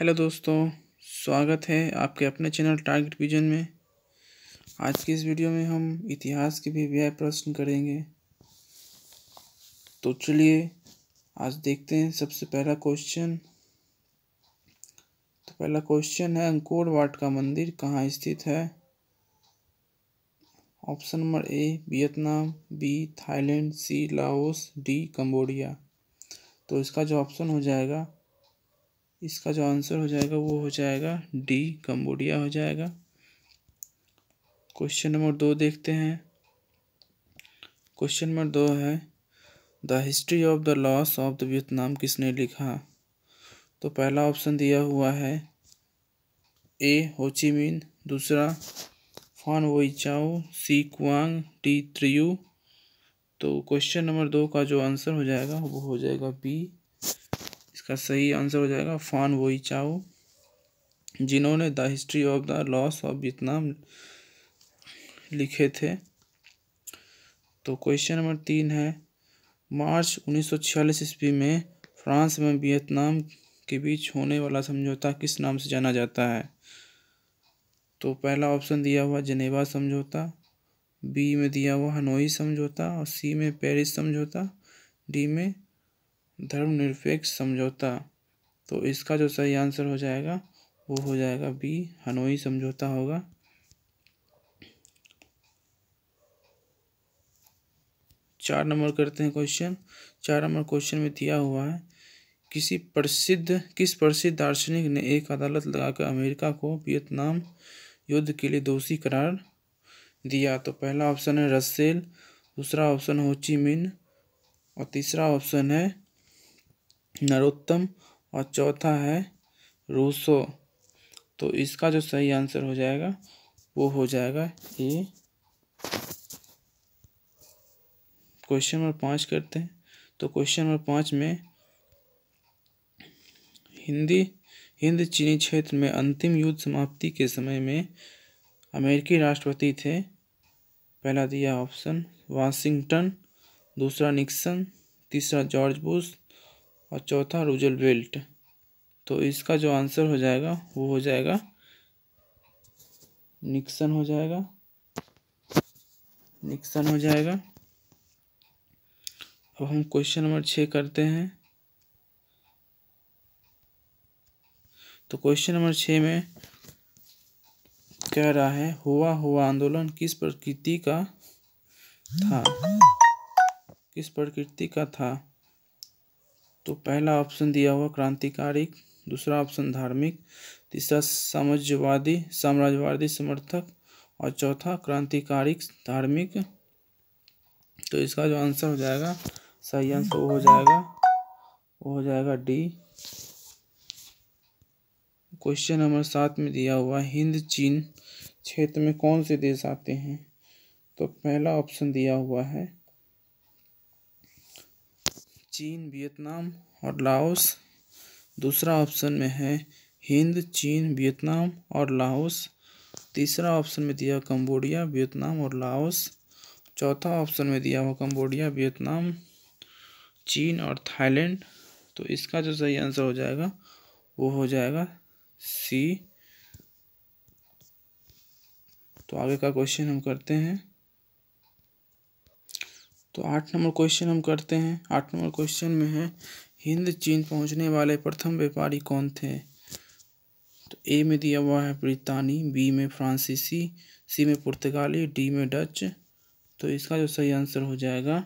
hello दोस्तों स्वागत है आपके अपने चैनल टारगेट विजन में आज की इस वीडियो में हम इतिहास के भी व्यय प्रश्न करेंगे तो चलिए आज देखते हैं सबसे पहला क्वेश्चन तो पहला क्वेश्चन है अंकोर वाट का मंदिर कहाँ स्थित है option number A Vietnam B Thailand C Laos D Cambodia तो इसका जो ऑप्शन हो जाएगा इसका जो आंसर हो जाएगा वो हो जाएगा डी कम्बोडिया हो जाएगा क्वेश्चन नंबर दो देखते हैं क्वेश्चन नंबर दो है the history of the loss of the Vietnam किसने लिखा तो पहला ऑप्शन दिया हुआ है ए होचीमिन दूसरा फॉन वोइचाओ सी कुआंग डी त्रियू तो क्वेश्चन नंबर दो का जो आंसर हो जाएगा वो हो जाएगा बी इसका सही आंसर हो जाएगा फान वोई चाओ जिन्होंने the history of the loss of Vietnam लिखे थे तो क्वेश्चन नंबर तीन है मार्च 1946 ईस्वी में फ्रांस में वियतनाम के बीच होने वाला समझौता किस नाम से जाना जाता है तो पहला ऑप्शन दिया हुआ जनेवा समझौता बी में दिया हुआ हनोई समझौता और सी में पेरिस समझौता डी में धर्मनिरपेक्ष समझौता तो इसका जो सही आंसर हो जाएगा वो हो जाएगा बी हनोई समझौता होगा चार नंबर करते हैं क्वेश्चन चार नंबर क्वेश्चन में दिया हुआ है किसी प्रसिद्ध किस प्रसिद्ध दार्शनिक ने एक अदालत लगाकर अमेरिका को वियतनाम युद्ध के लिए दोषी करार दिया तो पहला ऑप्शन है रसेल दूसरा ऑप्शन हो चिमिन और तीसरा ऑप्शन है नरोत्तम और चौथा है रूसो तो इसका जो सही आंसर हो जाएगा वो हो जाएगा ए क्वेश्चन नंबर पाँच करते हैं तो क्वेश्चन नंबर पाँच में हिंदी हिंद चीनी क्षेत्र में अंतिम युद्ध समाप्ति के समय में अमेरिकी राष्ट्रपति थे पहला दिया ऑप्शन वाशिंगटन दूसरा निक्सन तीसरा जॉर्ज बुश और चौथा रूजल बेल्ट तो इसका जो आंसर हो जाएगा वो हो जाएगा निक्सन हो जाएगा निक्सन हो जाएगा अब हम क्वेश्चन नंबर छः करते हैं तो क्वेश्चन नंबर छः में कह रहा है हुआ हुआ आंदोलन किस प्रकृति का था किस प्रकृति का था तो पहला ऑप्शन दिया हुआ क्रांतिकारी दूसरा ऑप्शन धार्मिक तीसरा समाजवादी साम्राज्यवादी समर्थक और चौथा क्रांतिकारी धार्मिक तो इसका जो आंसर हो जाएगा सही आंसर वो हो जाएगा वो हो जाएगा डी क्वेश्चन नंबर सात में दिया हुआ हिंद चीन क्षेत्र में कौन से देश आते हैं तो पहला ऑप्शन दिया हुआ है चीन वियतनाम और लाओस दूसरा ऑप्शन में है हिंद चीन वियतनाम और लाओस तीसरा ऑप्शन में दिया कंबोडिया वियतनाम और लाओस चौथा ऑप्शन में दिया हुआ कंबोडिया वियतनाम चीन और थाईलैंड तो इसका जो सही आंसर हो जाएगा वो हो जाएगा सी तो आगे का क्वेश्चन हम करते हैं तो आठ नंबर क्वेश्चन हम करते हैं आठ नंबर क्वेश्चन में है हिंद चीन पहुंचने वाले प्रथम व्यापारी कौन थे तो ए में दिया हुआ है ब्रितानी बी में फ्रांसीसी सी में पुर्तगाली डी में डच तो इसका जो सही आंसर हो जाएगा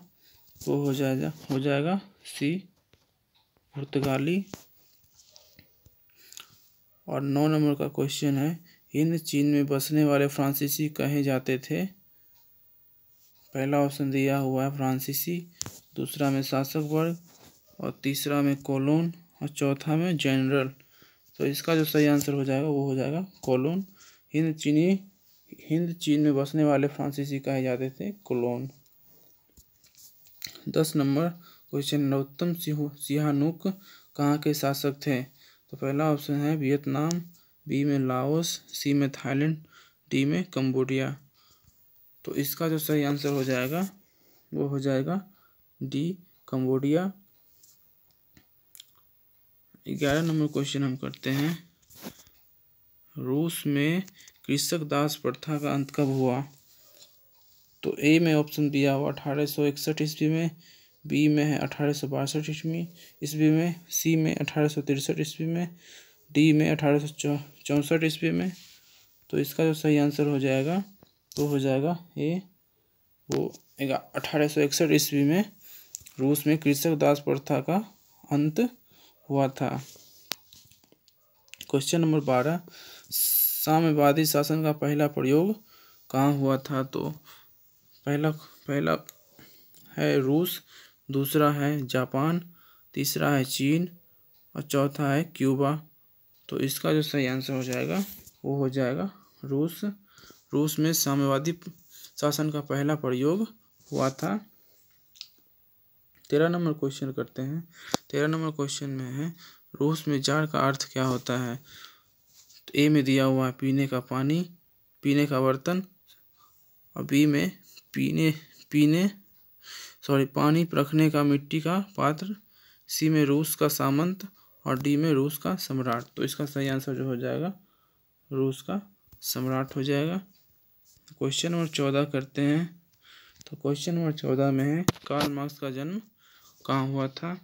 वो हो जाएगा हो जाएगा सी पुर्तगाली और नौ नंबर का क्वेश्चन है हिंद चीन में बसने वाले फ्रांसीसी कहे जाते थे पहला ऑप्शन दिया हुआ है फ्रांसीसी दूसरा में शासक वर्ग और तीसरा में कोलोन और चौथा में जनरल तो इसका जो सही आंसर हो जाएगा वो हो जाएगा कोलोन हिंद चीनी हिंद चीन में बसने वाले फ्रांसीसी कहे जाते थे कोलोन दस नंबर क्वेश्चन नरोत्तम सिंह सिहानुक कहाँ के शासक थे तो पहला ऑप्शन है वियतनाम बी में लाओस सी में थाईलैंड डी में कंबोडिया तो इसका जो सही आंसर हो जाएगा वो हो जाएगा डी कम्बोडिया ग्यारह नंबर क्वेश्चन हम करते हैं रूस में कृषक दास प्रथा का अंत कब हुआ तो ए में ऑप्शन दिया हुआ अठारह सौ इकसठ ईस्वी में बी में है अठारह सौ बासठ ईस्वी ईस्वी में सी में अठारह सौ तिरसठ ईस्वी में डी में अठारह सौ चौंसठ ईस्वी में तो इसका जो सही आंसर हो जाएगा तो हो जाएगा ये वो अठारह सौ इकसठ ईस्वी में रूस में कृषक दास प्रथा का अंत हुआ था क्वेश्चन नंबर बारह साम्यवादी शासन का पहला प्रयोग कहाँ हुआ था तो पहला पहला है रूस दूसरा है जापान तीसरा है चीन और चौथा है क्यूबा तो इसका जो सही आंसर हो जाएगा वो हो जाएगा रूस रूस में साम्यवादी शासन का पहला प्रयोग हुआ था तेरह नंबर क्वेश्चन करते हैं तेरह नंबर क्वेश्चन में है रूस में जार का अर्थ क्या होता है तो ए में दिया हुआ है पीने का पानी पीने का बर्तन और बी में पीने पीने सॉरी पानी रखने का मिट्टी का पात्र सी में रूस का सामंत और डी में रूस का सम्राट तो इसका सही आंसर जो हो जाएगा रूस का सम्राट हो जाएगा तो क्वेश्चन नंबर चौदह करते हैं तो क्वेश्चन नंबर चौदह में है कार्ल मार्क्स का जन्म कहाँ हुआ था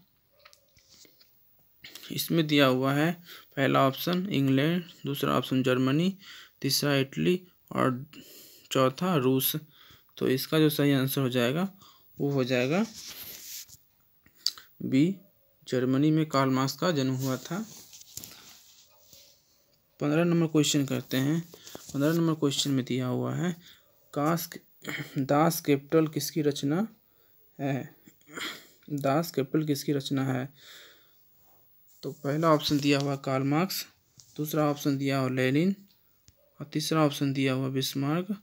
इसमें दिया हुआ है पहला ऑप्शन इंग्लैंड दूसरा ऑप्शन जर्मनी तीसरा इटली और चौथा रूस तो इसका जो सही आंसर हो जाएगा वो हो जाएगा बी जर्मनी में कार्ल मार्क्स का जन्म हुआ था पंद्रह नंबर क्वेश्चन करते हैं पंद्रह नंबर क्वेश्चन में दिया हुआ है कास दास कैपिटल किसकी रचना है दास कैपिटल किसकी रचना है तो पहला ऑप्शन दिया हुआ कार्ल मार्क्स दूसरा ऑप्शन दिया हुआ लेनिन और तीसरा ऑप्शन दिया हुआ बिस्मार्क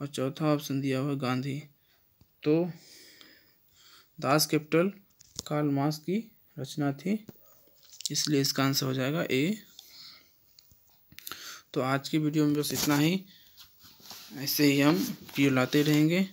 और चौथा ऑप्शन दिया हुआ गांधी तो दास कैपिटल कार्ल मार्क्स की रचना थी इसलिए इसका आंसर हो जाएगा ए तो आज की वीडियो में बस इतना ही ऐसे ही हम वीडियो लाते रहेंगे